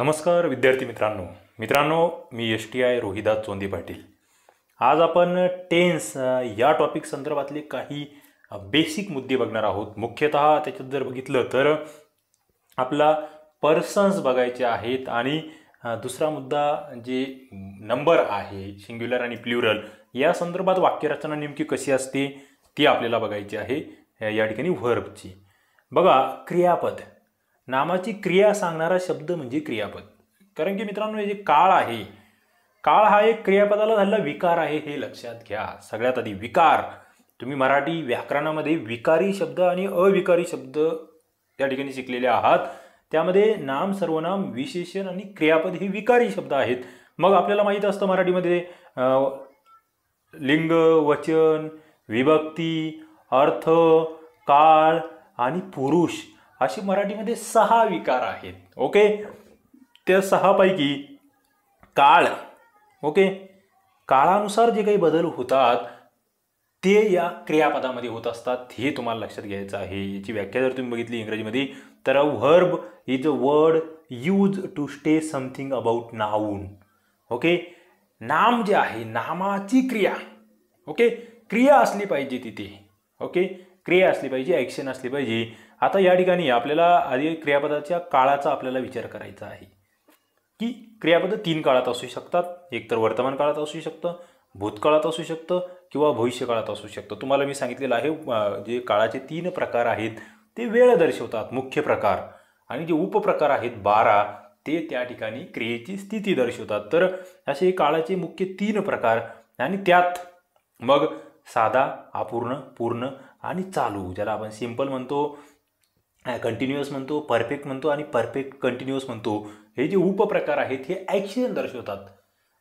नमस्कार विद्यार्थी मित्रांनो मित्रांनो मी S T I Rohidas Chondi Patil आज आपण टेन्स या टॉपिक संदर्भातले काही बेसिक मुद्दे बघणार आहोत मुख्यतः त्याच्यात जर बघितलं तर आपला पर्सन्स बघायचे आहेत आणि दुसरा मुद्दा जे नंबर आहे सिंग्युलर आणि प्ल्युरल या संदर्भात वाक्यरचना नेमकी कशी असते ती आपल्याला बघायची आहे या ठिकाणी व्हर्बची बघा क्रियापद नामाची क्रिया सांगणारा शब्द म्हणजे क्रियापद कारण की मित्रांनो हे जे काळ आहे काळ हा एक क्रियापदाला झालेला विकार आहे हे लक्षात घ्या सगळ्यात आधी विकार तुम्ही मराठी व्याकरणामध्ये विकारी शब्द आणि अविकारी शब्द त्या ठिकाणी शिकलेले आहात त्यामध्ये नाम सर्वनाम विशेषण आणि क्रियापद हे विकारी शब्द आहेत मग आपल्याला माहीत असतं मराठीमध्ये लिंग वचन विभक्ती अर्थ काळ आणि पुरुष अशी मराठीमध्ये सहा विकार आहेत ओके त्या सहापैकी काळ ओके काळानुसार जे काही बदल होतात ते या क्रियापदामध्ये होत असतात हे तुम्हाला लक्षात घ्यायचं आहे याची व्याख्या जर तुम्ही बघितली इंग्रजीमध्ये तर verb is a word use to say something about noun okay नाम जे आहे नामाची क्रिया ओके क्रिया असली पाहिजे तिथे ओके क्रिया असली पाहिजे ॲक्शन असली पाहिजे आता या ठिकाणी आपल्याला आधी क्रियापदाच्या काळाचा आपल्याला विचार करायचा आहे की क्रियापद तीन काळात असू शकतात एकतर वर्तमान काळात असू शकतं भूतकाळात असू शकतं किंवा भविष्यकाळात असू शकतं तुम्हाला मी सांगितलेलं आहे जे काळाचे तीन प्रकार आहेत ते वेळ दर्शवतात मुख्य प्रकार आणि जे उपप्रकार आहेत बारा ते त्या ठिकाणी क्रियेची स्थिती दर्शवतात तर असे काळाचे मुख्य तीन प्रकार आणि त्यात मग साधा अपूर्ण पूर्ण आणि चालू ज्याला आपण सिंपल म्हणतो कंटिन्युअस म्हणतो परफेक्ट म्हणतो आणि परफेक्ट कंटिन्युअस म्हणतो हे जे उपप्रकार आहेत हे ॲक्शन दर्शवतात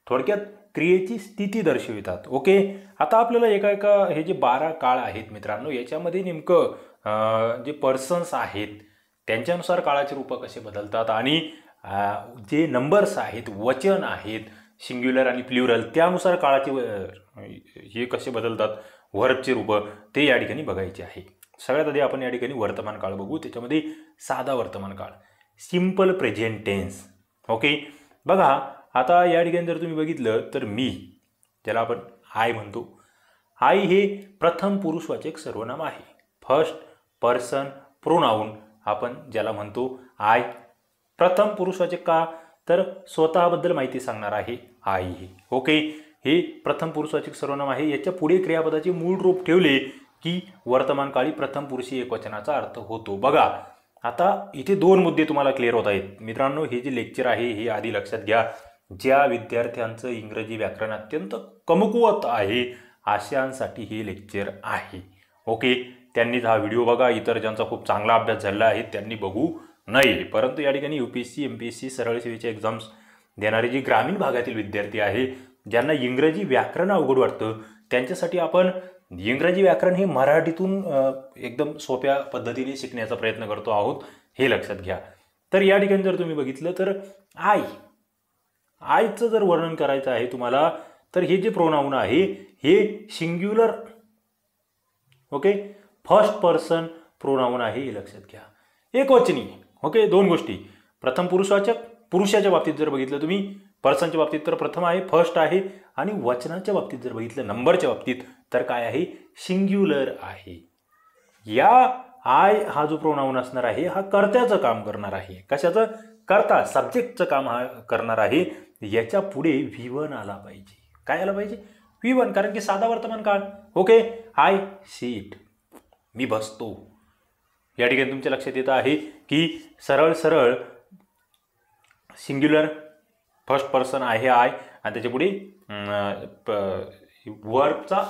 थोडक्यात क्रियेची स्थिती दर्शवितात ओके आता आपल्याला एका एका हे जे बारा काळ आहेत मित्रांनो याच्यामध्ये नेमकं जे पर्सन्स आहेत त्यांच्यानुसार काळाचे रूपं कसे बदलतात आणि जे नंबर्स आहेत वचन आहेत सिंग्युलर आणि प्ल्युरल त्यानुसार काळाचे हे कसे बदलतात व्हर्बचे रूपं ते या ठिकाणी बघायचे आहे सगळ्यात आधी आपण या ठिकाणी वर्तमान काळ बघू त्याच्यामध्ये साधा वर्तमान काळ सिम्पल प्रेझेंट टेन्स ओके बघा आता या ठिकाणी जर तुम्ही बघितलं तर मी ज्याला आपण आय म्हणतो आय हे प्रथम पुरुषवाचक सर्वनाम आहे फर्स्ट पर्सन प्रोनाऊन आपण ज्याला म्हणतो आय प्रथम पुरुषवाचक का तर स्वतःबद्दल माहिती सांगणार आहे आई हे ओके हे प्रथम पुरुषवाचक सर्वनाम आहे याच्या पुढे क्रियापदाचे मूळ रूप ठेवले ही वर्तमानकाळी प्रथम पुरुषी एकवचनाचा अर्थ होतो बघा आता इथे दोन मुद्दे तुम्हाला क्लिअर होत आहेत मित्रांनो हे जे लेक्चर आहे हे आधी लक्षात घ्या ज्या विद्यार्थ्यांचं इंग्रजी व्याकरण अत्यंत कमकुवत आहे अशांसाठी हे लेक्चर आहे ओके त्यांनी हा व्हिडिओ बघा इतर ज्यांचा खूप चांगला अभ्यास झाला आहे त्यांनी बघू नये परंतु या ठिकाणी U P S C M P S C सरळ सेवेचे एक्झाम्स देणारे जे ग्रामीण भागातील विद्यार्थी आहे ज्यांना इंग्रजी व्याकरण अवघड वाटतं त्यांच्यासाठी आपण इंग्रजी व्याकरण हे मराठीतून एकदम सोप्या पद्धतीने शिकण्याचा प्रयत्न करतो आहोत हे लक्षात घ्या तर या ठिकाणी जर तुम्ही बघितलं तर आय आयचं जर वर्णन करायचं आहे तुम्हाला तर हे जे प्रोनाऊन आहे हे singular okay first person pronoun आहे हे लक्षात घ्या एकवचनी ओके दोन गोष्टी प्रथम पुरुषाच्या पुरुषाच्या बाबतीत जर बघितलं तुम्ही पर्सनच्या बाबतीत तर प्रथम आहे फर्स्ट आहे आणि वचनाच्या बाबतीत जर बघितलं नंबरच्या बाबतीत तर काय आहे सिंग्युलर आहे या आय हा जो प्रोनाऊन असणार आहे हा कर्त्याचं काम करणार आहे कशाचं करता सब्जेक्टचं काम हा करणार आहे याच्या पुढे व्ही वन आला पाहिजे काय आलं पाहिजे व्ही वन कारण की साधा वर्तमान काळ ओके आय सीट मी बसतो या ठिकाणी तुमच्या लक्षात येतं आहे की सरळ सरळ सिंग्युलर फर्स्ट पर्सन आहे आय आणि त्याच्यापुढे वर्बचा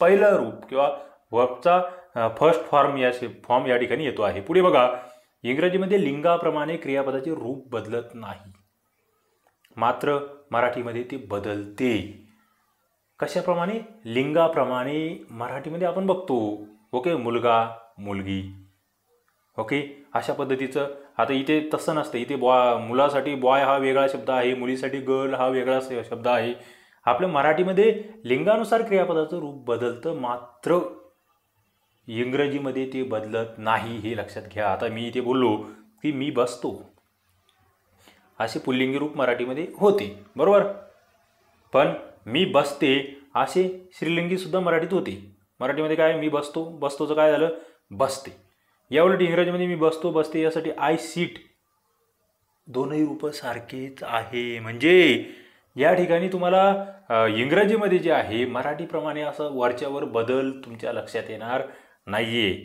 पहिलं रूप किंवा वर्बचा फर्स्ट फॉर्म या फॉर्म या ठिकाणी येतो आहे पुढे बघा इंग्रजीमध्ये लिंगाप्रमाणे क्रियापदाचे रूप बदलत नाही मात्र मराठीमध्ये ते बदलते कशाप्रमाणे लिंगाप्रमाणे मराठीमध्ये आपण बघतो ओके मुलगा मुलगी ओके अशा पद्धतीचं आता इथे तसं नसतं इथे बॉ मुलासाठी बॉय हा वेगळा शब्द आहे मुलीसाठी गर्ल हा वेगळा शब्द आहे आपल्या मराठीमध्ये लिंगानुसार क्रियापदाचं रूप बदलतं मात्र इंग्रजीमध्ये ते बदलत नाही हे लक्षात घ्या आता मी इथे बोललो की मी बसतो असे पुल्लिंगी रूप मराठीमध्ये होते बरोबर पण मी बसते असे सुद्धा मराठीत होते मराठीमध्ये काय मी बसतो बसतोचं काय झालं बसते या उलट इंग्रजीमध्ये मी बसतो बसते यासाठी आय सीट दोनही रूप सारखेच आहे म्हणजे या ठिकाणी तुम्हाला इंग्रजीमध्ये जे आहे मराठीप्रमाणे असं वरच्यावर बदल तुमच्या लक्षात येणार नाही आहे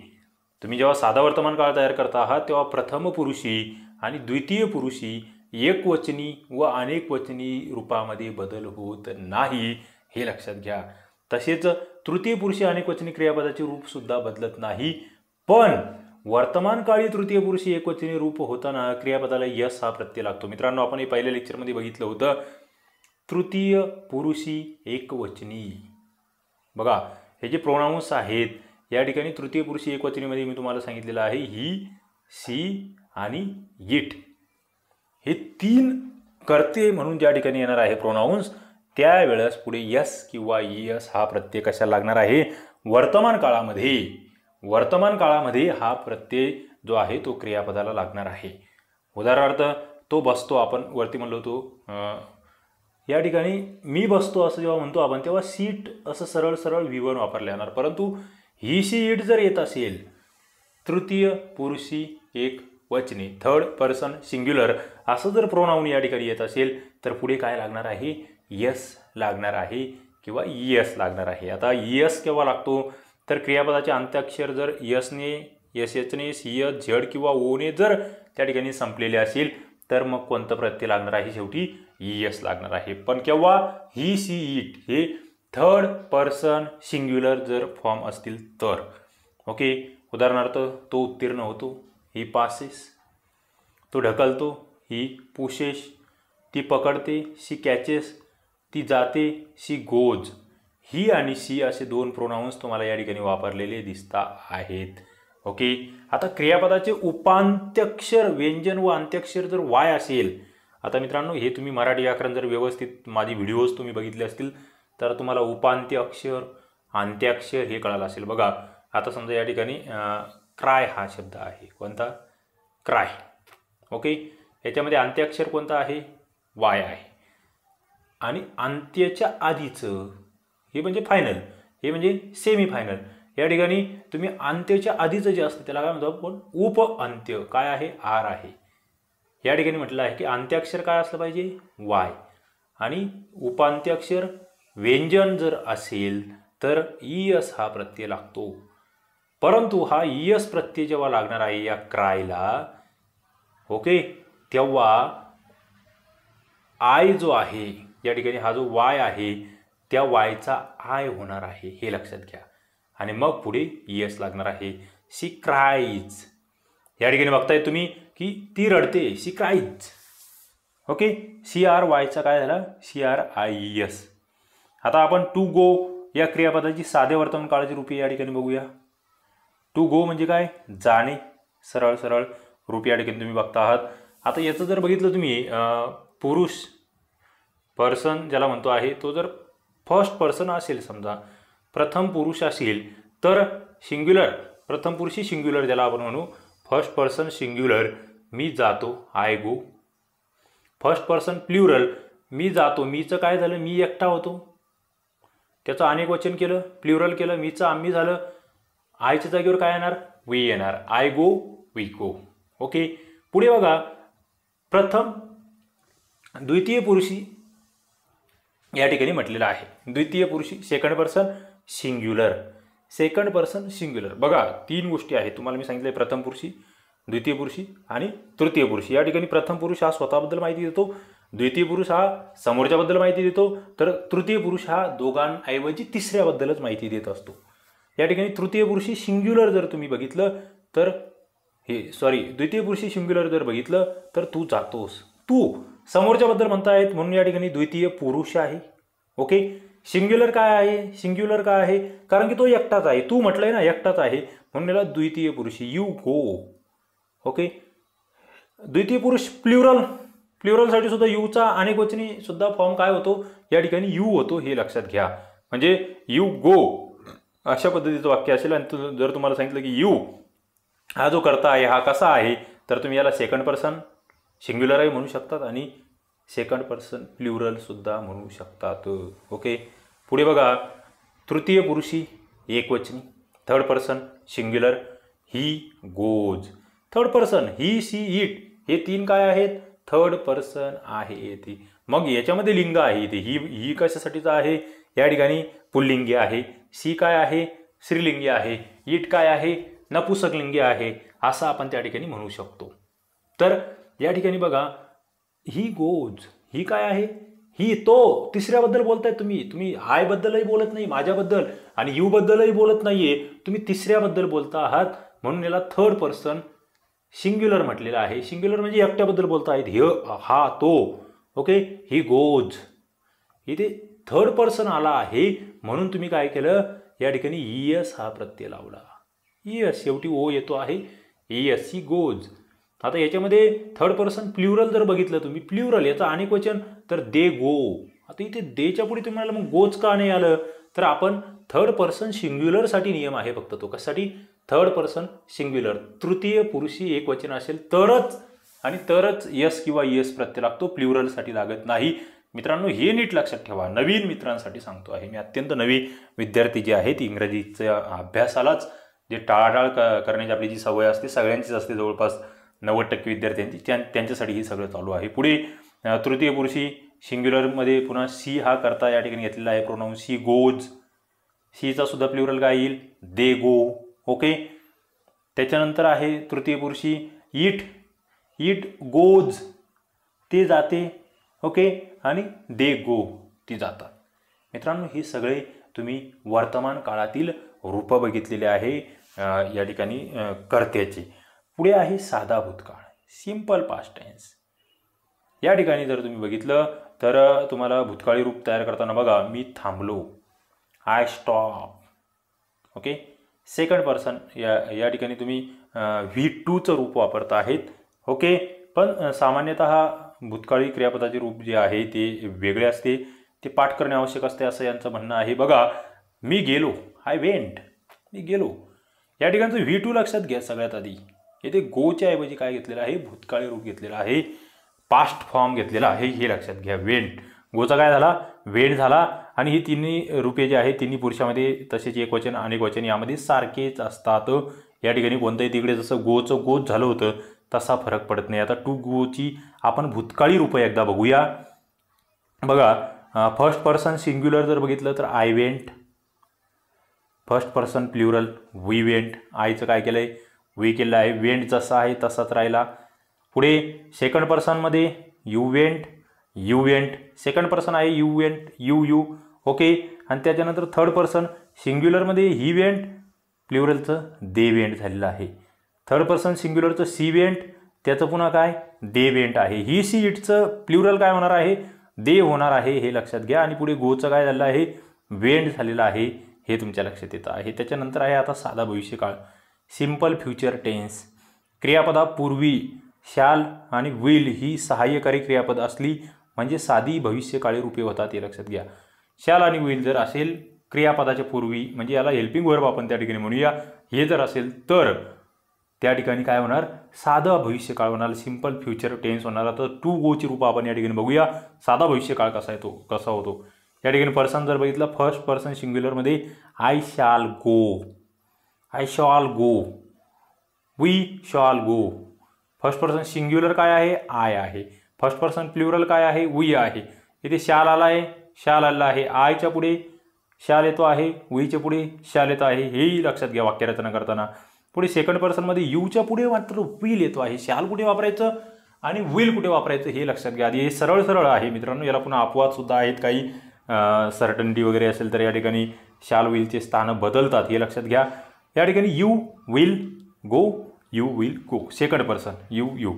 तुम्ही जेव्हा साधा वर्तमान काळ तयार करता आहात तेव्हा प्रथम पुरुषी आणि द्वितीय पुरुषी एकवचनी व अनेकवचनी रूपामध्ये बदल होत नाही हे लक्षात घ्या तसेच तृतीय पुरुषी वचनी क्रियापदाचे रूपसुद्धा बदलत नाही पण वर्तमान काळी तृतीय पुरुषी एकवचनी रूप होताना क्रियापदाला यस हा प्रत्यय लागतो मित्रांनो आपण हे पहिल्या लेक्चरमध्ये बघितलं होतं तृतीय पुरुषी एकवचनी बघा हे जे प्रोनाऊन्स आहेत या ठिकाणी तृतीय पुरुषी एकवचनीमध्ये मी तुम्हाला सांगितलेलं आहे ही सी आणि इट हे तीन करते म्हणून ज्या ठिकाणी येणार आहे प्रोनाऊन्स त्यावेळेस पुढे यस किंवा यस हा प्रत्यय कशा लागणार आहे वर्तमान काळामध्ये वर्तमान काळामध्ये हा प्रत्यय जो आहे तो क्रियापदाला लागणार आहे उदाहरणार्थ तो बसतो आपण वरती म्हणलो तो या ठिकाणी मी बसतो असं जेव्हा म्हणतो आपण तेव्हा सीट असं सरळ सरळ विवरण वापरले जाणार परंतु ही सीट जर येत असेल तृतीय पुरुषी एक वचने थर्ड पर्सन सिंग्युलर असं जर प्रोनाऊन या ठिकाणी येत असेल तर पुढे काय लागणार आहे यस लागणार आहे किंवा यस लागणार आहे आता यस केव्हा लागतो तर क्रियापदाचे अंत्याक्षर जर यसने यस एचने सी एस झेड किंवा ओने जर त्या ठिकाणी संपलेले असेल तर मग कोणतं प्रत्यय लागणार आहे शेवटी ई e एस लागणार आहे पण केव्हा ही सी इट हे थर्ड पर्सन सिंग्युलर जर फॉर्म असतील तर ओके उदाहरणार्थ तो उत्तीर्ण होतो ही पासेस तो ढकलतो ही पुशेस ती पकडते शी कॅचेस ती जाते शी गोज ही आणि सी असे दोन प्रोनाऊन्स तुम्हाला या ठिकाणी वापरलेले दिसता आहेत ओके हो आता क्रियापदाचे उपांत्यक्षर व्यंजन व अंत्यक्षर जर वाय असेल आता मित्रांनो हे तुम्ही मराठी व्याकरण जर व्यवस्थित माझी व्हिडिओज तुम्ही बघितले असतील तर तुम्हाला उपांत्य अक्षर अंत्याक्षर हे कळालं असेल बघा आता समजा या ठिकाणी क्राय हा शब्द आहे कोणता क्राय ओके हो याच्यामध्ये अंत्याक्षर कोणता आहे वाय आहे आणि अंत्यच्या आधीचं हे म्हणजे फायनल हे म्हणजे सेमी फायनल या ठिकाणी तुम्ही अंत्यच्या आधीचं जे असतं त्याला काय म्हणतो आपण उप अंत्य काय आहे आर आहे या ठिकाणी म्हटलं आहे की अंत्याक्षर काय असलं पाहिजे वाय आणि उपांत्याक्षर व्यंजन जर असेल तर इयस हा प्रत्यय लागतो परंतु हा इयस प्रत्यय जेव्हा लागणार आहे या क्रायला ओके तेव्हा आय जो आहे या ठिकाणी हा जो वाय आहे त्या वायचा आय होणार आहे हे लक्षात घ्या आणि मग पुढे येस लागणार आहे सी क्राईज या ठिकाणी बघताय तुम्ही की ती रडते she cries okay C R वायचा काय झाला सी आर आय एस आता आपण टू गो या क्रियापदाची साधे वर्तमान काळाची रूपी या ठिकाणी बघूया टू गो म्हणजे काय जाणे सरळ सरळ रूप या ठिकाणी तुम्ही बघता आहात आता याचं जर बघितलं तुम्ही पुरुष पर्सन ज्याला म्हणतो आहे तो जर फर्स्ट पर्सन असेल समजा प्रथम पुरुष असेल तर सिंग्युलर प्रथम पुरुषी सिंग्युलर ज्याला आपण म्हणू फर्स्ट पर्सन सिंग्युलर मी जातो I go first person plural मी जातो मीचं काय झालं मी एकटा होतो त्याचं अनेक वचन केलं प्ल्युरल केलं मीचं आम्ही झालं आयच्या जागेवर काय येणार वी येणार I go we go okay पुढे बघा प्रथम द्वितीय पुरुषी या ठिकाणी म्हटलेलं आहे द्वितीय पुरुषी second person singular second person singular बघा तीन गोष्टी आहेत तुम्हाला मी सांगितलं प्रथम पुरुषी द्वितीय पुरुषी आणि तृतीय पुरुषी या ठिकाणी प्रथम पुरुष हा स्वतःबद्दल माहिती देतो द्वितीय पुरुष हा समोरच्याबद्दल माहिती देतो तर तृतीय पुरुष हा दोघांऐवजी तिसऱ्याबद्दलच माहिती देत असतो या ठिकाणी तृतीय पुरुषी सिंग्युलर जर तुम्ही बघितलं तर हे सॉरी द्वितीय पुरुषी सिंग्युलर जर बघितलं तर तू जातोस तू समोरच्याबद्दल म्हणतायत म्हणून या ठिकाणी द्वितीय पुरुष आहे ओके सिंग्युलर काय आहे सिंग्युलर काय आहे कारण की तो एकटाच आहे तू म्हटलंय ना एकटाच आहे म्हणून याला द्वितीय पुरुष यू गो ओके द्वितीय पुरुष प्ल्युरल प्ल्युरलसाठी सुद्धा यूचा अनेक वचनी सुद्धा फॉर्म काय होतो या ठिकाणी यू होतो हे लक्षात घ्या म्हणजे यू गो अशा पद्धतीचं वाक्य असेल आणि जर तुम्हाला सांगितलं की यू हा जो करता आहे हा कसा आहे तर तुम्ही याला सेकंड पर्सन सिंग्युलरही म्हणू शकतात आणि सेकंड पर्सन सुद्धा म्हणू शकतात ओके पुढे बघा तृतीय पुरुषी एकवचनी third person singular he goes third person he she it हे तीन काय आहेत थर्ड पर्सन आहे ती मग याच्यामध्ये लिंग आहे इथे ही ही कशासाठीचं आहे या ठिकाणी पुल्लिंगी आहे सी काय आहे स्त्रीलिंगी आहे इट काय आहे नपुसकलिंगी आहे असं आपण त्या ठिकाणी म्हणू शकतो तर या ठिकाणी बघा ही गोज ही काय आहे ही तो तिसऱ्याबद्दल बोलताय तुम्ही तुम्ही हायबद्दलही बोलत नाही माझ्याबद्दल आणि यूबद्दलही बोलत नाहीये तुम्ही तिसऱ्याबद्दल बोलता आहात म्हणून याला थर्ड पर्सन सिंग्युलर म्हटलेला आहे सिंग्युलर म्हणजे एकट्याबद्दल बोलता आहेत हे हा तो ओके ही गोज इथे थर्ड पर्सन आला आहे म्हणून तुम्ही काय केलं या ठिकाणी एस e हा प्रत्यय लावला एस e शेवटी ओ येतो आहे एस e ही गोज आता याच्यामध्ये थर्ड पर्सन प्ल्युरल जर बघितलं तुम्ही प्ल्युरल याचं अनेक वचन तर दे गो आता इथे देच्या पुढे तुम्हाला मग गोच का नाही आलं तर आपण थर्ड पर्सन सिंग्युलरसाठी नियम आहे फक्त तो कशासाठी थर्ड पर्सन सिंग्युलर तृतीय पुरुषी एक वचन असेल तरच आणि तरच यस किंवा यस प्रत्यय लागतो प्ल्युरलसाठी लागत नाही मित्रांनो हे नीट लक्षात ठेवा नवीन मित्रांसाठी सांगतो आहे मी अत्यंत नवीन विद्यार्थी जे आहेत इंग्रजीच्या अभ्यासालाच जे टाळाटाळ करण्याची आपली जी सवय असते सगळ्यांचीच असते जवळपास नव्वद टक्के विद्यार्थ्यांची त्या त्यांच्यासाठी हे सगळं चालू आहे पुढे तृतीय पुरुषी सिंग्युलरमध्ये पुन्हा सी हा करता या ठिकाणी घेतलेला आहे प्रोनाऊन सी गोज सीचा सुद्धा प्ल्युरल काय येईल दे गो ओके त्याच्यानंतर आहे तृतीय पुरुषी इट इट गोज ते जाते ओके आणि दे गो ती जातात मित्रांनो हे सगळे तुम्ही वर्तमान काळातील रूपं बघितलेले आहे या ठिकाणी कर्त्याचे पुढे आहे साधा भूतकाळ सिम्पल पास्ट टेन्स या ठिकाणी जर तुम्ही बघितलं तर तुम्हाला भूतकाळी रूप तयार करताना बघा मी थांबलो I stop okay second person या या ठिकाणी तुम्ही व्ही टूचं रूप वापरत आहेत ओके पण सामान्यत भूतकाळी क्रियापदाचे रूप जे आहे ते वेगळे असते ते पाठ करणे आवश्यक असते असं यांचं म्हणणं आहे बघा मी गेलो आय वेंट मी गेलो या ठिकाणचं व्ही टू लक्षात घ्या सगळ्यात आधी येथे गोच्या ऐवजी काय घेतलेलं आहे भूतकाळी रूप घेतलेलं आहे पास्ट फॉर्म घेतलेला आहे हे लक्षात घ्या वेंट गोचा काय झाला वेंट झाला आणि ही तिन्ही रूपे जे आहे तिन्ही पुरुषामध्ये तसेच एक वचन अनेक वचन यामध्ये सारखेच असतात या ठिकाणी कोणतंही तिकडे जसं गोचं गोच झालं होतं तसा फरक पडत नाही आता टू गोची आपण भूतकाळी रूपं एकदा बघूया बघा फर्स्ट पर्सन सिंग्युलर जर बघितलं तर I went first person plural we went आयचं काय केलं आहे वी केला आहे वेंट जसा आहे तसाच राहिला पुढे सेकंड पर्सनमध्ये you went you went second person आहे you went you you okay आणि त्याच्यानंतर थर्ड पर्सन सिंग्युलरमध्ये ही वेंट प्ल्युरलचं दे वेंट झालेलं आहे थर्ड पर्सन सिंग्युलरचं सी वेंट त्याचं पुन्हा काय दे वेंट आहे ही सी इटचं प्ल्युरल काय होणार आहे दे होणार आहे हे लक्षात घ्या आणि पुढे गोचं काय झालेलं आहे वेंट झालेलं आहे हे तुमच्या लक्षात येतं आहे त्याच्यानंतर आहे आता साधा भविष्यकाळ सिंपल फ्युचर टेन्स क्रियापदापूर्वी शाल आणि विल ही सहाय्यकारी क्रियापद असली म्हणजे साधी भविष्यकाळी रूपे होतात हे लक्षात घ्या शाल आणि विल जर असेल क्रियापदाच्या पूर्वी म्हणजे याला हेल्पिंग वर्ब आपण त्या ठिकाणी म्हणूया हे जर असेल तर त्या ठिकाणी काय होणार साधा भविष्यकाळ होणार सिंपल फ्युचर टेन्स होणार आता टू गोची रूप आपण या ठिकाणी बघूया साधा भविष्यकाळ कसा येतो कसा होतो या ठिकाणी पर्सन जर बघितलं फर्स्ट पर्सन सिंग्युलरमध्ये I shall go I shall go we shall go first person singular काय आहे आय आहे फर्स्ट पर्सन प्लुरल काय आहे वी आहे इथे शाल आला आहे शाल आला आहे आयच्या पुढे शाल येतो आहे वीच्या पुढे शाल येतो आहे हेही लक्षात घ्या वाक्यरचना करताना पुढे सेकंड पर्सनमध्ये यूच्या पुढे मात्र विल येतो आहे शाल कुठे वापरायचं आणि विल कुठे वापरायचं हे लक्षात घ्या आधी हे सरळ सरळ आहे मित्रांनो याला पुन्हा सुद्धा आहेत काही सर्टन्टी वगैरे असेल तर या ठिकाणी शाल विलचे स्थानं बदलतात हे लक्षात घ्या या ठिकाणी you will go you will go second person you you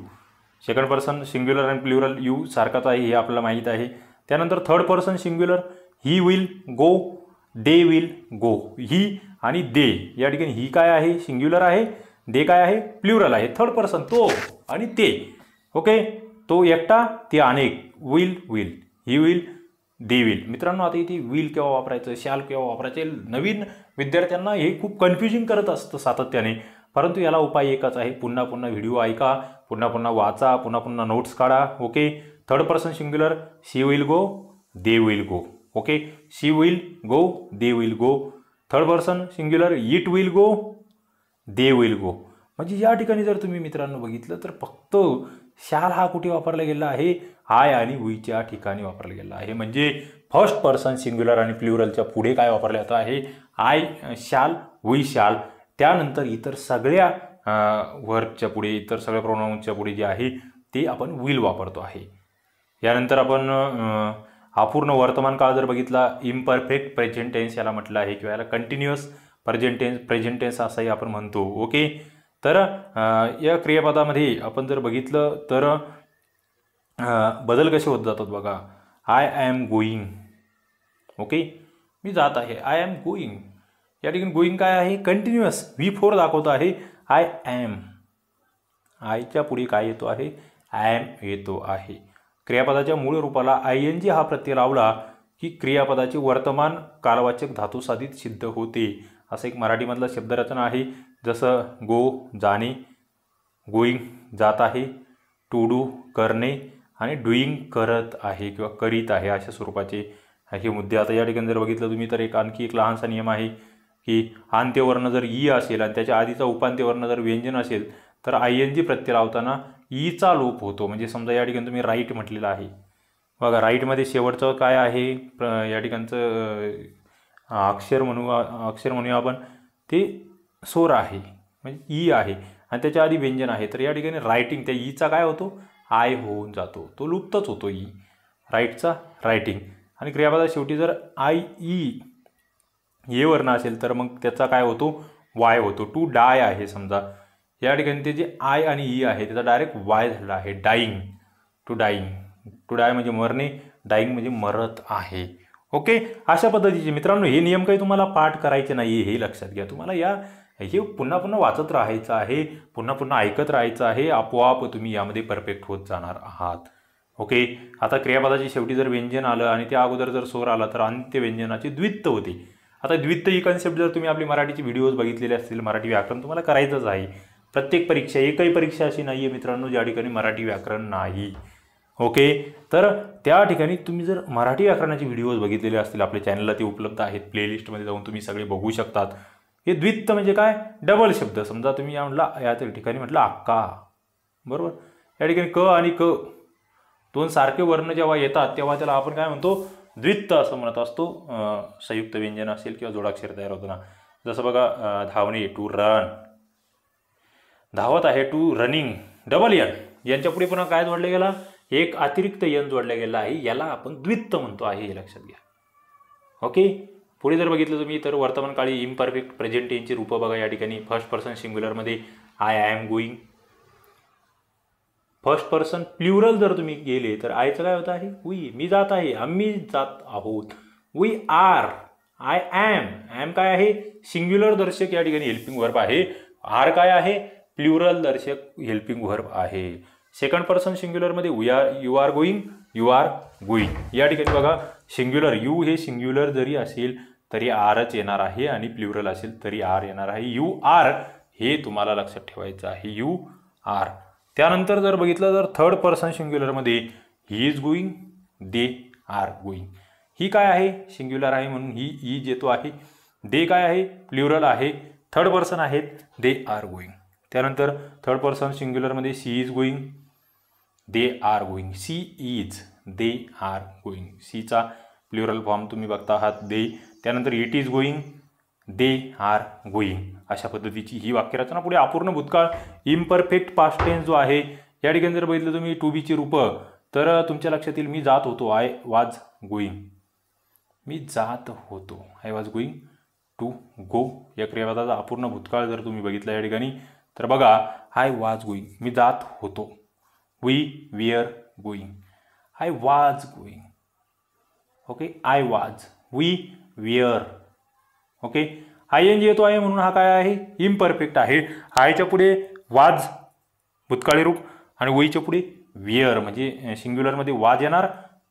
second person singular and plural you सारखाच आहे हे आपल्याला माहीत आहे त्यानंतर third person singular he will go they will go he आणि दे या ठिकाणी ही काय आहे सिंग्युलर आहे दे काय आहे प्ल्युरल आहे थर्ड पर्सन तो आणि ते ओके तो एकटा ते अनेक will will he will they will मित्रांनो आता इथे विल केव्हा वापरायचं शाल केव्हा वापरायचं नवीन विद्यार्थ्यांना हे खूप कन्फ्युजिंग करत असतं सातत्याने परंतु याला उपाय एकच आहे पुन्हा पुन्हा व्हिडिओ ऐका पुन्हा पुन्हा वाचा पुन्हा पुन्हा नोट्स काढा okay third person singular she will go they will go okay she will go they will go third person singular it will go they will go म्हणजे या ठिकाणी जर तुम्ही मित्रांनो बघितलं तर फक्त शाल हा कुठे वापरला गेला आहे आय आणि हुईच्या ठिकाणी वापरला गेला आहे म्हणजे फर्स्ट पर्सन सिंग्युलर आणि प्ल्युरलच्या पुढे काय वापरलं जातं आहे आय शाल वी शाल त्यानंतर इतर सगळ्या वर्कच्या पुढे इतर सगळ्या प्रोनाऊनच्या पुढे जे आहे ते आपण विल वापरतो आहे यानंतर आपण अपूर्ण वर्तमान काळ जर बघितला इम्परफेक्ट प्रेझेंटेन्स याला म्हटलं आहे किंवा याला कंटिन्युअस प्रेझेंट प्रेझेंटेन्स असंही आपण म्हणतो ओके तर या क्रियापदामध्ये आपण जर बघितलं तर बदल कसे होत जातात बघा आय एम गोईंग ओके मी जात आहे आय एम गोईंग या ठिकाणी गोईंग काय आहे कंटिन्युअस व्ही फोर दाखवतो आहे आय ॲम आयच्या पुढे काय येतो आहे ॲम येतो आहे क्रियापदाच्या मूळ रूपाला आय एन जी हा प्रत्यय लावला की क्रियापदाचे वर्तमान कालवाचक धातुसाधित सिद्ध होते असं एक मराठीमधला शब्दरचना आहे जसं गो जाणे गोईंग जात आहे टू डू करणे आणि डुईंग करत आहे किंवा करीत आहे अशा स्वरूपाचे हे मुद्दे आता या ठिकाणी जर बघितलं तुम्ही तर एक आणखी एक लहानसा नियम आहे की अंत्यवर्ण जर ई असेल आणि त्याच्या आधीचा उपांत्यवर्ण जर व्यंजन असेल तर आय एन जी प्रत्यय लावताना ईचा लोप होतो म्हणजे समजा या ठिकाणी तुम्ही राईट म्हटलेलं आहे बघा राईटमध्ये शेवटचं काय आहे प्र या ठिकाणचं अक्षर म्हणू अक्षर म्हणूया आपण ते सोर आहे म्हणजे ई आहे आणि त्याच्या आधी व्यंजन आहे तर या ठिकाणी रायटिंग त्या ईचा काय होतो आय होऊन जातो तो लुप्तच होतो ई राईटचा रायटिंग आणि क्रियापदा शेवटी जर आय ई ए वर्ण असेल तर मग त्याचा काय होतो वाय होतो टू डाय आहे समजा या ठिकाणी ते जे आय आणि ई e आहे त्याचा डायरेक्ट वाय झाला आहे dying to dying to die म्हणजे मरणे डाईंग म्हणजे मरत आहे ओके अशा पद्धतीचे मित्रांनो हे नियम काही तुम्हाला पाठ करायचे नाही हे लक्षात घ्या तुम्हाला या हे पुन्हा पुन्हा वाचत राहायचं आहे पुन्हा पुन्हा ऐकत राहायचं आहे आपोआप तुम्ही यामध्ये परफेक्ट होत जाणार आहात ओके आता क्रियापदाची शेवटी जर व्यंजन आलं आणि त्या अगोदर जर स्वर आला तर अंत्य व्यंजनाचे द्वित्त होते आता द्वित्त ही कन्सेप्ट जर तुम्ही आपली मराठीची व्हिडिओज बघितलेले असतील मराठी व्याकरण तुम्हाला करायचंच आहे प्रत्येक परीक्षा एकही परीक्षा अशी नाही आहे मित्रांनो ज्या ठिकाणी मराठी व्याकरण नाही ओके तर त्या ठिकाणी तुम्ही जर मराठी व्याकरणाचे व्हिडिओज बघितलेले असतील आपल्या चॅनलला ते उपलब्ध आहेत प्लेलिस्टमध्ये जाऊन तुम्ही सगळे बघू शकतात हे द्वित्त म्हणजे काय डबल शब्द समजा तुम्ही या म्हटला या ठिकाणी म्हटलं अक्का बरोबर या ठिकाणी क आणि क दोन सारखे वर्ण जेव्हा येतात तेव्हा त्याला आपण काय म्हणतो द्वित्त असं म्हणत असतो संयुक्त व्यंजन असेल किंवा जोडाक्षर तयार होताना जसं बघा धावणे टू रन धावत आहे टू रनिंग डबल यन यांच्या पुढे पुन्हा काय जोडलं गेला एक अतिरिक्त यन जोडला गेला आहे याला आपण द्वित्त म्हणतो आहे हे लक्षात घ्या ओके पुढे जर बघितलं तुम्ही तर वर्तमानकाळी इम्परफेक्ट प्रेझेंट यांची रूपं बघा या ठिकाणी फर्स्ट पर्सन सिंग्युलरमध्ये I I am going first person plural जर तुम्ही गेले तर आयचं काय होतं आहे वी मी जात आहे आम्ही जात आहोत we are I am am काय आहे सिंग्युलर दर्शक या ठिकाणी हेल्पिंग व्हर्ब आहे आर काय आहे प्ल्युरल दर्शक हेल्पिंग व्हर्ब आहे सेकंड पर्सन सिंग्युलरमध्ये we are you are going you are going या ठिकाणी बघा सिंग्युलर यू हे सिंग्युलर जरी असेल तरी आरच येणार आहे आणि प्ल्युरल असेल तरी आर येणार आहे यू आर हे तुम्हाला लक्षात ठेवायचं आहे यू आर त्यानंतर जर बघितलं तर थर्ड पर्सन सिंग्युलरमध्ये he is going they are going he काय आहे सिंग्युलर आहे म्हणून ही ई जेतो आहे दे काय आहे प्ल्युरल आहे थर्ड पर्सन आहेत दे आर गोईंग त्यानंतर थर्ड पर्सन सिंग्युलरमध्ये she is going they are going she is they are going सीचा प्ल्युरल फॉर्म तुम्ही बघता आहात दे त्यानंतर it is going they are going अशा पद्धतीची ही रचना पुढे अपूर्ण भूतकाळ इम्परफेक्ट पास्ट टेन्स जो आहे या ठिकाणी जर बघितलं तुम्ही टू बीची रूपं तर तुमच्या लक्षात येईल मी जात होतो आय वाज गोईंग मी जात होतो I was going to go या क्रियापदाचा अपूर्ण भूतकाळ जर तुम्ही बघितला या ठिकाणी तर बघा आय वाज गोईंग मी जात होतो we were going I was going okay I was we were okay I N G येतो आहे म्हणून हा काय आहे इम्परफेक्ट आहे आयच्या पुढे वाज भूतकाळी रूप आणि वईच्या पुढे वियर म्हणजे सिंग्युलरमध्ये वाज येणार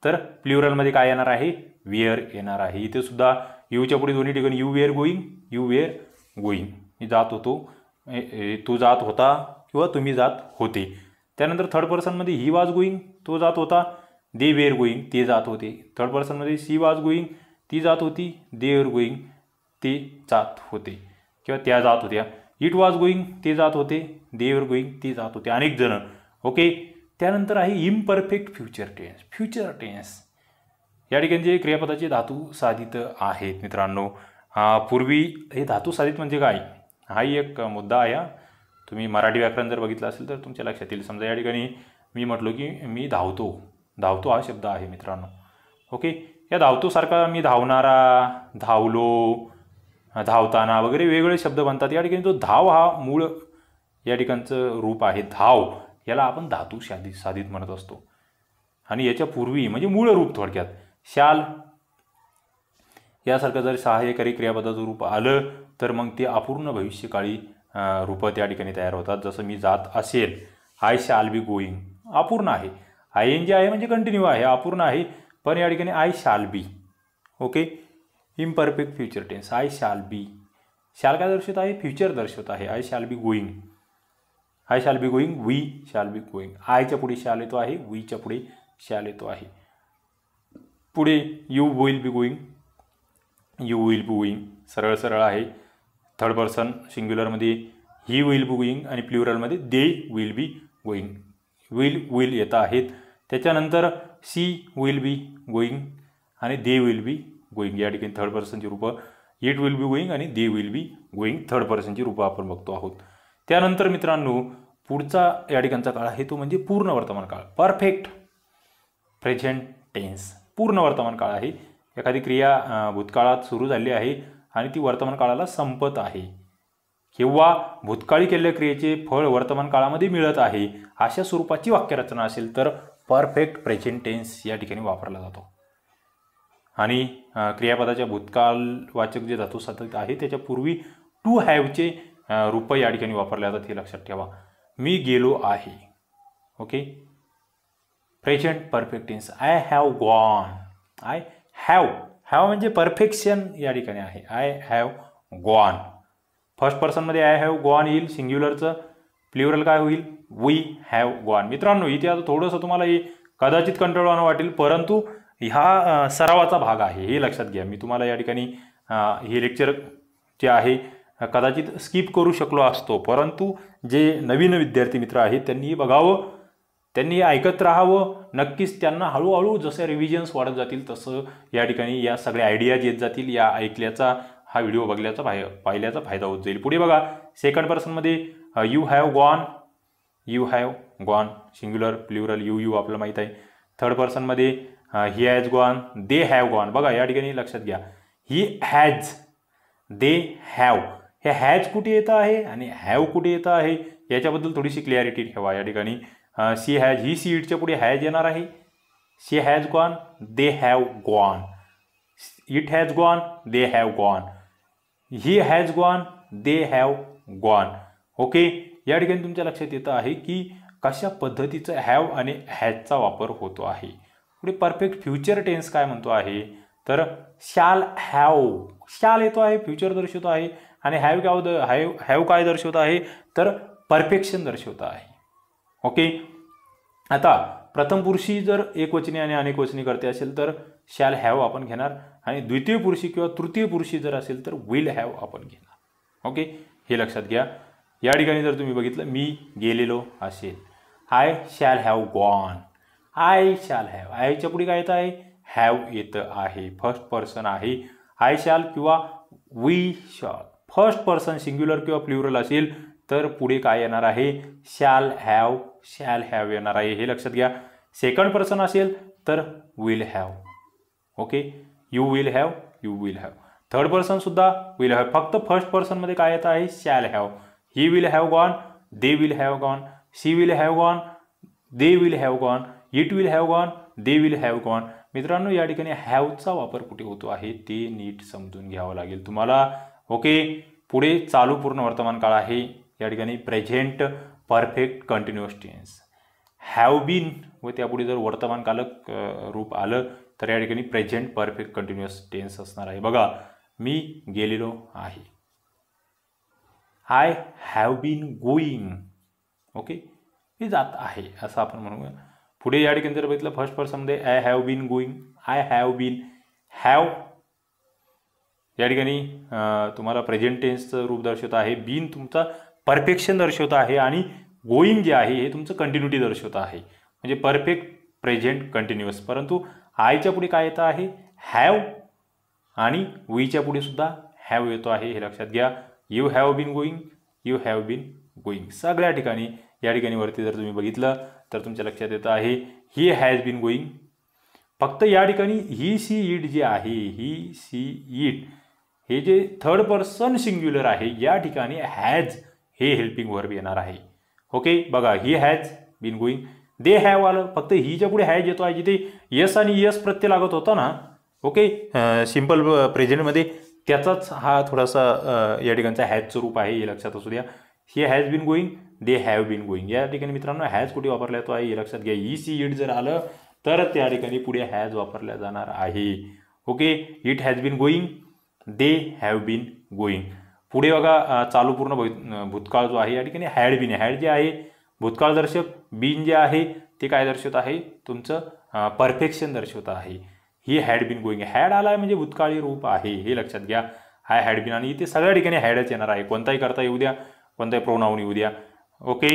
तर प्ल्युरलमध्ये काय येणार आहे विअर येणार आहे इथे सुद्धा यूच्या पुढे दोन्ही ठिकाणी you were going you were going मी जात होतो तू जात होता किंवा तुम्ही जात होते त्यानंतर थर्ड पर्सनमध्ये ही वाज गोईंग तो जात होता दे वेअर गोईंग ते जात होते थर्ड पर्सनमध्ये सी वाज गोईंग ती जात होती दे वेअर गोईंग ते जात होते किंवा त्या जात होत्या इट वॉज गोईंग ते जात होते देवर गोईंग ते जात होते अनेक जण ओके त्यानंतर आहे imperfect future tense future tense या ठिकाणी जे क्रियापदाचे धातू साधित आहेत मित्रांनो पूर्वी हे धातू साधित म्हणजे काय हाही एक मुद्दा आहे तुम्ही मराठी व्याकरण जर बघितलं असेल तर तुमच्या लक्षात येईल समजा या ठिकाणी मी म्हटलो की मी धावतो धावतो हा शब्द आहे मित्रांनो ओके या धावतोसारखा मी धावणारा धावलो धावताना वगैरे वेगवेगळे शब्द बनतात या ठिकाणी तो धाव हा मूळ या ठिकाणचं रूप आहे धाव याला आपण धातू शादी साधित म्हणत असतो आणि याच्या पूर्वी म्हणजे मूळ रूप थोडक्यात शाल यासारखं जर सहाय्यकारी क्रियापदाचं रूप आलं तर मग ते अपूर्ण भविष्यकाळी रूपं त्या ठिकाणी तयार होतात जसं मी जात असेल आय शाल बी गोईंग अपूर्ण आहे आय एन जे आहे म्हणजे कंटिन्यू आहे अपूर्ण आहे पण या ठिकाणी I shall be okay imperfect future tense I shall be शाल काय दर्शवत आहे फ्युचर दर्शवत आहे I shall be going I shall be going we shall be going आयच्या पुढे शाल येतो आहे वीच्या पुढे शाल येतो आहे पुढे you will be going you will be going सरळ सरळ आहे थर्ड पर्सन सिंग्युलरमध्ये ही विल बी गोईंग आणि प्ल्युरलमध्ये they will be going will will येत आहेत त्याच्यानंतर सी विल बी गोईंग आणि दे विल बी गोईंग या ठिकाणी थर्ड पर्सनची रूपं इट विल बी गोईंग आणि they will be going third पर्सनची रूपं आपण बघतो आहोत त्यानंतर मित्रांनो पुढचा या ठिकाणचा काळ आहे तो म्हणजे पूर्ण वर्तमान काळ परफेक्ट प्रेझेंट टेन्स पूर्ण वर्तमान काळ आहे एखादी क्रिया भूतकाळात सुरू झाली आहे आणि ती वर्तमान काळाला संपत आहे किंवा भूतकाळी केलेल्या क्रियेचे फळ वर्तमान काळामध्ये मिळत आहे अशा स्वरूपाची वाक्यरचना असेल तर परफेक्ट प्रेझेंट टेन्स या ठिकाणी वापरला जातो आणि क्रियापदाच्या वाचक जे धातू सतत आहे त्याच्यापूर्वी टू हॅवचे रूप या ठिकाणी वापरले जातात हे लक्षात ठेवा मी गेलो आहे okay present perfect tense I have gone I have have म्हणजे परफेक्शन या ठिकाणी आहे आय हॅव गॉन फर्स्ट पर्सनमध्ये आय हॅव गॉन येईल सिंग्युलरचं प्ल्युरल काय होईल वी हॅव गॉन मित्रांनो इथे आता थोडंसं तुम्हाला हे कदाचित कंटाळवाणं वाटेल परंतु हा सरावाचा भाग आहे हे लक्षात घ्या मी तुम्हाला या ठिकाणी हे लेक्चर जे आहे कदाचित स्किप करू शकलो असतो परंतु जे नवीन विद्यार्थी मित्र आहेत त्यांनी बघावं त्यांनी ऐकत राहावं नक्कीच त्यांना हळूहळू जसे रिव्हिजन्स वाढत जातील तसं या ठिकाणी या सगळ्या आयडियाज येत जातील या ऐकल्याचा हा व्हिडिओ बघल्याचा फाय पाहिल्याचा फायदा होत जाईल पुढे बघा सेकंड पर्सनमध्ये you have gone you have gone singular plural you you आपलं माहीत आहे थर्ड पर्सनमध्ये he has gone they have gone बघा या ठिकाणी लक्षात घ्या ही हॅज दे हॅव हे हॅज कुठे येतं आहे आणि हॅव कुठे येतं आहे याच्याबद्दल थोडीशी क्लॅरिटी ठेवा या ठिकाणी सी हॅज ही सी इटच्या पुढे हॅज येणार आहे she has gone they have gone it has gone they have gone he has gone they have gone okay या ठिकाणी तुमच्या लक्षात येतं आहे की कशा पद्धतीचं हॅव आणि हॅजचा वापर होतो आहे पुढे परफेक्ट फ्युचर टेन्स काय म्हणतो आहे तर शाल हॅव शाल येतो आहे फ्युचर दर्शवतो आहे आणि हॅव कॅव द हॅव हॅव काय दर्शवतो आहे तर परफेक्शन दर्शवत आहे ओके आता प्रथम पुरुषी जर एकवचनी आणि अनेकवचनी करते असेल तर शॅल हॅव आपण घेणार आणि द्वितीय पुरुषी किंवा तृतीय पुरुषी जर असेल तर विल हॅव आपण घेणार ओके हे लक्षात घ्या या ठिकाणी जर तुम्ही बघितलं मी गेलेलो असेल I shall have gone I shall have आयच्या पुढे काय येत आहे हॅव येत आहे फर्स्ट पर्सन आहे आय शाल किंवा we shall first person singular किंवा प्ल्युरल असेल तर पुढे काय येणार आहे शॅल हॅव शॅल हॅव येणार आहे हे लक्षात घ्या सेकंड पर्सन असेल तर will have okay you will have you will have third पर्सनसुद्धा विल हॅव फक्त फर्स्ट पर्सनमध्ये काय येतं आहे shall have he will have gone they will have gone she will have gone they will have gone it will have gone they will have gone मित्रांनो या ठिकाणी हॅवचा वापर कुठे होतो आहे ते नीट समजून घ्यावं लागेल तुम्हाला ओके पुढे चालू पूर्ण वर्तमान काळ आहे या ठिकाणी present perfect continuous tense have been व त्यापुढे जर वर्तमानकालक रूप आलं तर या ठिकाणी प्रेझेंट परफेक्ट कंटिन्युअस टेन्स असणार आहे बघा मी गेलेलो आहे I have been going okay मी जात आहे असं आपण म्हणूया पुढे या ठिकाणी जर बघितलं फर्स्ट पर्सनमध्ये I have been going I have been have या ठिकाणी तुम्हाला प्रेझेंट टेन्सचं रूप दर्शवत आहे बीन तुमचा परफेक्शन दर्शवत आहे आणि गोईंग जे आहे हे तुमचं कंटिन्युटी दर्शवत आहे म्हणजे परफेक्ट प्रेझेंट कंटिन्युअस परंतु आयच्या पुढे काय येतं आहे हॅव आणि वीच्या पुढे सुद्धा हॅव येतो आहे हे लक्षात घ्या you have been going you have been going सगळ्या ठिकाणी या ठिकाणी वरती जर तुम्ही बघितलं तर तुमच्या लक्षात येतं आहे ही हॅज बीन गोईंग फक्त या ठिकाणी ही सी इट जी आहे ही सी इट हे जे थर्ड पर्सन सिंग्युलर आहे या ठिकाणी हॅज हे हेल्पिंग वर्ब येणार आहे ओके बघा he has been going they have आलं फक्त ही ज्या पुढे हॅज येतो आहे जिथे यस आणि यस प्रत्यय लागत होता ना ओके सिम्पल प्रेझेंटमध्ये त्याचाच हा थोडासा या ठिकाणचा हॅजचं रूप आहे हे लक्षात असू द्या he has been going they have been going या ठिकाणी मित्रांनो हॅज कुठे वापरला तो आहे हे लक्षात घ्या ई सी इट जर आलं तर त्या ठिकाणी पुढे हॅज वापरल्या जाणार आहे okay it has been going they have been going पुढे बघा चालू पूर्ण भूतकाळ जो आहे या ठिकाणी हॅड बीन हॅड जे आहे भूतकाळ दर्शक बीन जे आहे ते काय दर्शवत आहे तुमचं परफेक्शन दर्शवत आहे he had been going had आला म्हणजे भूतकाळी रूप आहे हे लक्षात घ्या हाय हॅड बीन आणि इथे सगळ्या ठिकाणी हॅडच येणार आहे कोणताही करता येऊ द्या कोणताही प्रोनाऊन येऊ द्या ओके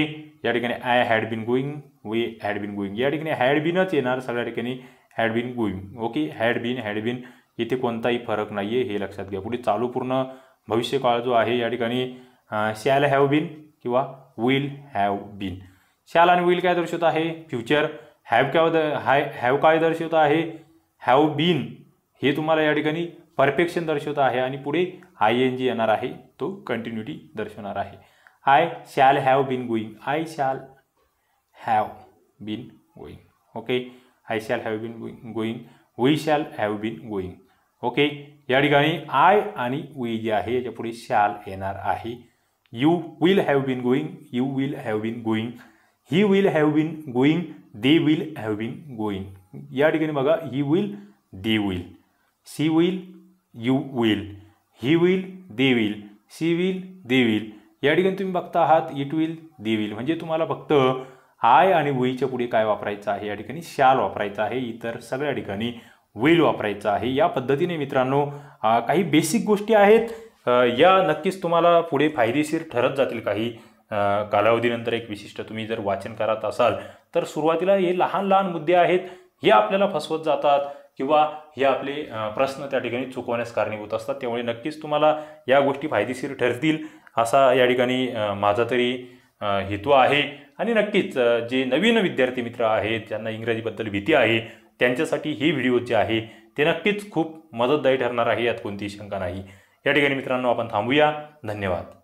या ठिकाणी I had been going we had been going या ठिकाणी हॅड बीनच येणार सगळ्या ठिकाणी had been going okay had been had been इथे कोणताही फरक नाही आहे हे लक्षात घ्या पुढे चालू पूर्ण भविष्यकाळ जो आहे या ठिकाणी शॅल हॅव बीन किंवा विल हॅव बीन शॅल आणि विल काय दर्शवत आहे फ्युचर हॅव काय द हाय हॅव काय दर्शवत आहे हॅव बीन हे तुम्हाला या ठिकाणी परफेक्शन दर्शवत आहे आणि पुढे आय एन जी येणार आहे तो कंटिन्युटी दर्शवणार आहे I shall have been going I shall have been going okay I shall have been going we shall have been going okay या ठिकाणी आय आणि वी जे आहे याच्या पुढे शॅल येणार आहे you will have been going you will have been going he will have been going they will have been going या ठिकाणी बघा he will they will she will you will he will they will she will they will या ठिकाणी तुम्ही बघता आहात it will they will म्हणजे तुम्हाला फक्त आय आणि वईच्या पुढे काय वापरायचं आहे या ठिकाणी शाल वापरायचं आहे इतर सगळ्या ठिकाणी विल वापरायचं आहे या पद्धतीने मित्रांनो काही बेसिक गोष्टी आहेत या नक्कीच तुम्हाला पुढे फायदेशीर ठरत जातील काही कालावधीनंतर एक विशिष्ट तुम्ही जर वाचन करत असाल तर सुरुवातीला हे लहान लहान मुद्दे आहेत हे आपल्याला फसवत जातात किंवा हे आपले प्रश्न त्या ठिकाणी चुकवण्यास कारणीभूत असतात त्यामुळे नक्कीच तुम्हाला या गोष्टी फायदेशीर ठरतील असा या ठिकाणी माझा तरी हेतू आहे आणि नक्कीच जे नवीन विद्यार्थी मित्र आहेत ज्यांना इंग्रजीबद्दल भीती आहे त्यांच्यासाठी हे व्हिडिओ जे आहे ते नक्कीच खूप मदतदायी ठरणार आहे यात कोणतीही शंका नाही या ठिकाणी मित्रांनो आपण थांबूया धन्यवाद